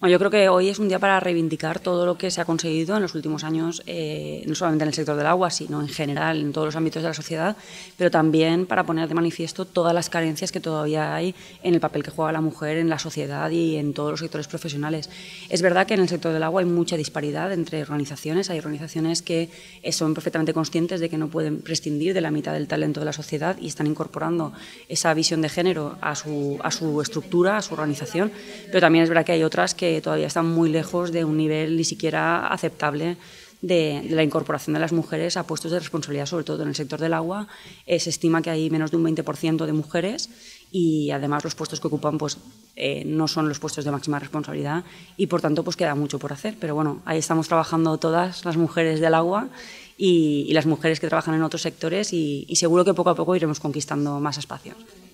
Bueno, yo creo que hoy es un día para reivindicar todo lo que se ha conseguido en los últimos años, eh, no solamente en el sector del agua, sino en general en todos los ámbitos de la sociedad, pero también para poner de manifiesto todas las carencias que todavía hay en el papel que juega la mujer en la sociedad y en todos los sectores profesionales. Es verdad que en el sector del agua hay mucha disparidad entre organizaciones, hay organizaciones que eh, son perfectamente conscientes de que no pueden prescindir de la mitad del talento de la sociedad y están incorporando esa visión de género a a su estructura, a su organización, pero también es verdad que hay otras que todavía están muy lejos de un nivel ni siquiera aceptable de, la incorporación de las mujeres a puestos de responsabilidad, sobre todo en el sector del agua. Eh, se estima que hay menos de un 20% de mujeres y además los puestos que ocupan pues, eh, no son los puestos de máxima responsabilidad y por tanto pues, queda mucho por hacer. Pero bueno, ahí estamos trabajando todas las mujeres del agua y, las mujeres que trabajan en otros sectores y, y seguro que poco a poco iremos conquistando más espacios.